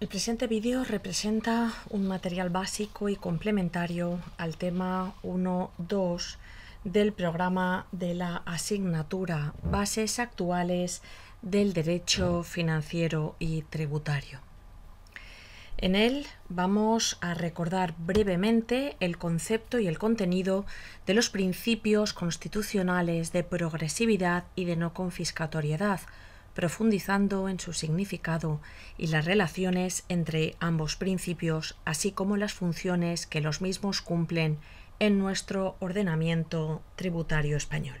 El presente vídeo representa un material básico y complementario al tema 1.2 del programa de la asignatura Bases actuales del derecho financiero y tributario. En él vamos a recordar brevemente el concepto y el contenido de los principios constitucionales de progresividad y de no confiscatoriedad, profundizando en su significado y las relaciones entre ambos principios, así como las funciones que los mismos cumplen en nuestro ordenamiento tributario español.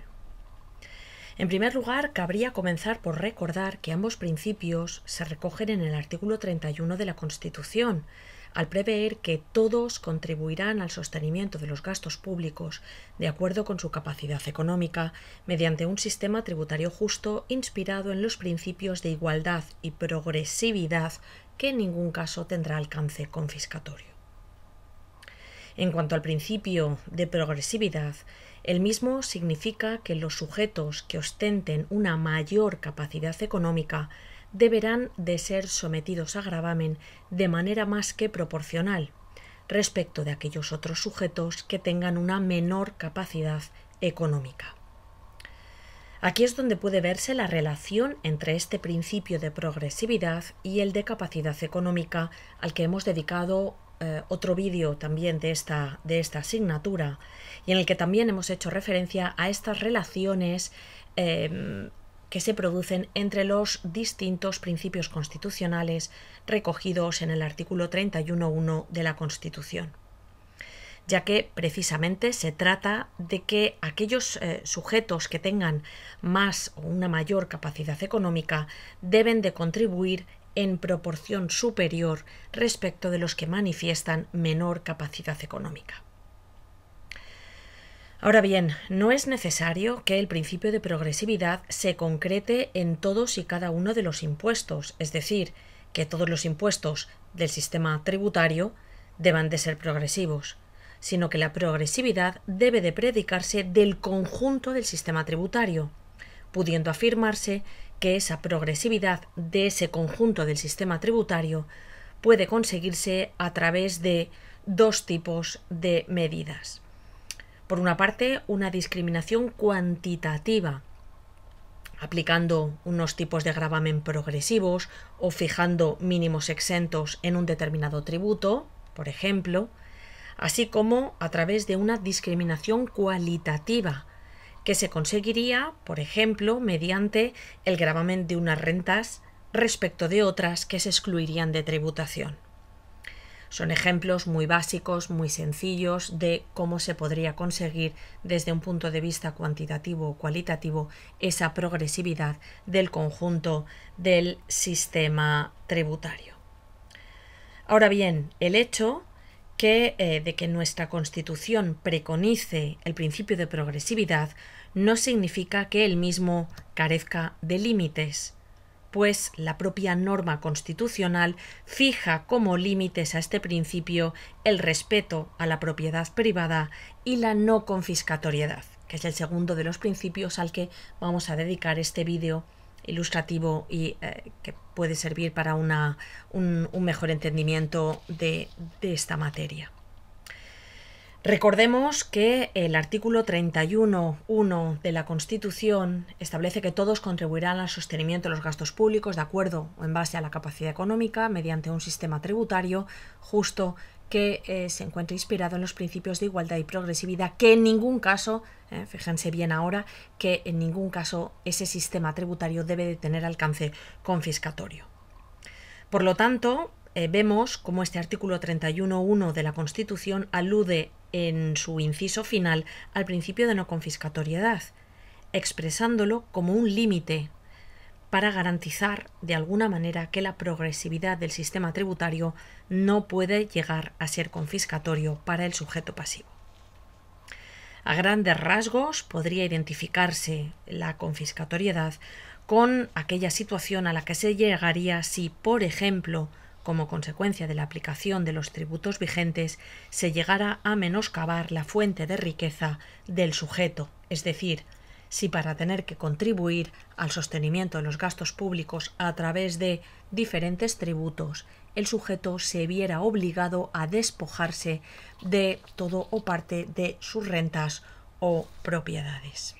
En primer lugar, cabría comenzar por recordar que ambos principios se recogen en el artículo 31 de la Constitución, al prever que todos contribuirán al sostenimiento de los gastos públicos de acuerdo con su capacidad económica, mediante un sistema tributario justo inspirado en los principios de igualdad y progresividad que en ningún caso tendrá alcance confiscatorio. En cuanto al principio de progresividad, el mismo significa que los sujetos que ostenten una mayor capacidad económica deberán de ser sometidos a gravamen de manera más que proporcional respecto de aquellos otros sujetos que tengan una menor capacidad económica. Aquí es donde puede verse la relación entre este principio de progresividad y el de capacidad económica al que hemos dedicado eh, otro vídeo también de esta, de esta asignatura y en el que también hemos hecho referencia a estas relaciones em, que se producen entre los distintos principios constitucionales recogidos en el artículo 31.1 de la Constitución, ya que precisamente se trata de que aquellos eh, sujetos que tengan más o una mayor capacidad económica deben de contribuir en proporción superior respecto de los que manifiestan menor capacidad económica. Ahora bien, no es necesario que el principio de progresividad se concrete en todos y cada uno de los impuestos, es decir, que todos los impuestos del sistema tributario deban de ser progresivos, sino que la progresividad debe de predicarse del conjunto del sistema tributario, pudiendo afirmarse que esa progresividad de ese conjunto del sistema tributario puede conseguirse a través de dos tipos de medidas. Por una parte, una discriminación cuantitativa, aplicando unos tipos de gravamen progresivos o fijando mínimos exentos en un determinado tributo, por ejemplo, así como a través de una discriminación cualitativa, que se conseguiría, por ejemplo, mediante el gravamen de unas rentas respecto de otras que se excluirían de tributación. Son ejemplos muy básicos, muy sencillos de cómo se podría conseguir desde un punto de vista cuantitativo o cualitativo esa progresividad del conjunto del sistema tributario. Ahora bien, el hecho que, eh, de que nuestra Constitución preconice el principio de progresividad no significa que el mismo carezca de límites, pues la propia norma constitucional fija como límites a este principio el respeto a la propiedad privada y la no confiscatoriedad, que es el segundo de los principios al que vamos a dedicar este vídeo ilustrativo y eh, que puede servir para un, mejor entendimiento de, de esta materia. Recordemos que el artículo 31.1 de la Constitución establece que todos contribuirán al sostenimiento de los gastos públicos de acuerdo o en base a la capacidad económica mediante un sistema tributario justo, que eh, se encuentra inspirado en los principios de igualdad y progresividad, que en ningún caso, eh, fíjense bien ahora, que en ningún caso ese sistema tributario debe de tener alcance confiscatorio. Por lo tanto, eh, vemos cómo este artículo 31.1 de la Constitución alude en su inciso final al principio de no confiscatoriedad, expresándolo como un límite para garantizar de alguna manera que la progresividad del sistema tributario no puede llegar a ser confiscatorio para el sujeto pasivo. A grandes rasgos podría identificarse la confiscatoriedad con aquella situación a la que se llegaría si, por ejemplo, como consecuencia de la aplicación de los tributos vigentes, se llegara a menoscabar la fuente de riqueza del sujeto, es decir, si para tener que contribuir al sostenimiento de los gastos públicos a través de diferentes tributos, el sujeto se viera obligado a despojarse de todo o parte de sus rentas o propiedades.